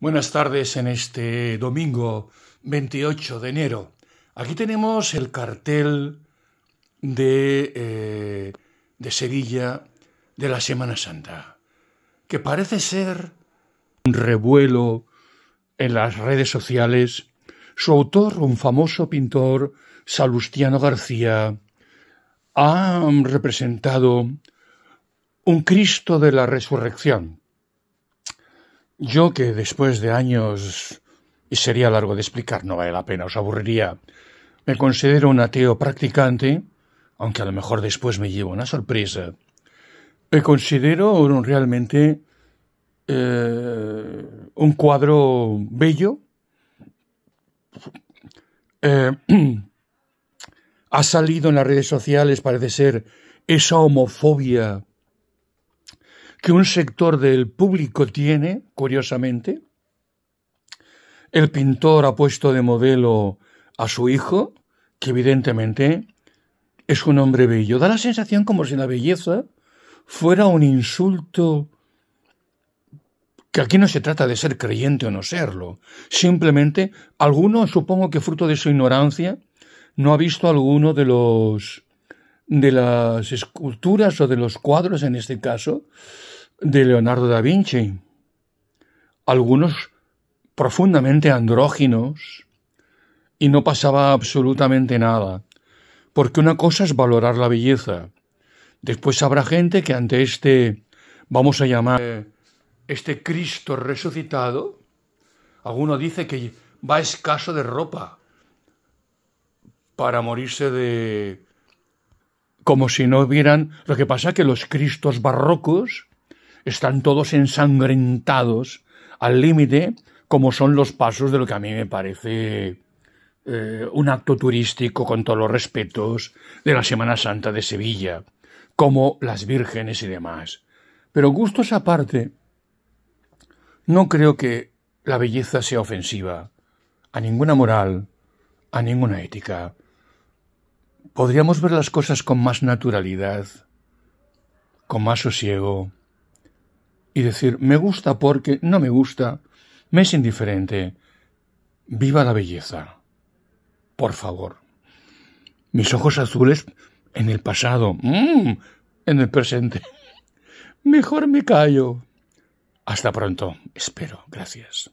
Buenas tardes en este domingo 28 de enero. Aquí tenemos el cartel de, eh, de Sevilla de la Semana Santa, que parece ser un revuelo en las redes sociales. Su autor, un famoso pintor, Salustiano García, ha representado un Cristo de la Resurrección yo que después de años, y sería largo de explicar, no vale la pena, os aburriría, me considero un ateo practicante, aunque a lo mejor después me llevo una sorpresa. Me considero realmente eh, un cuadro bello, eh, ha salido en las redes sociales, parece ser, esa homofobia que un sector del público tiene, curiosamente. El pintor ha puesto de modelo a su hijo, que evidentemente es un hombre bello. Da la sensación como si la belleza fuera un insulto que aquí no se trata de ser creyente o no serlo. Simplemente, alguno, supongo que fruto de su ignorancia, no ha visto alguno de los de las esculturas o de los cuadros en este caso de Leonardo da Vinci, algunos profundamente andróginos, y no pasaba absolutamente nada, porque una cosa es valorar la belleza. Después habrá gente que ante este, vamos a llamar, este Cristo resucitado, alguno dice que va escaso de ropa para morirse de... como si no vieran... Lo que pasa que los Cristos barrocos están todos ensangrentados al límite, como son los pasos de lo que a mí me parece eh, un acto turístico con todos los respetos de la Semana Santa de Sevilla, como las vírgenes y demás. Pero gustos aparte, no creo que la belleza sea ofensiva a ninguna moral, a ninguna ética. Podríamos ver las cosas con más naturalidad, con más sosiego, y decir me gusta porque no me gusta, me es indiferente. Viva la belleza. Por favor. Mis ojos azules en el pasado, mm, en el presente. Mejor me callo. Hasta pronto, espero. Gracias.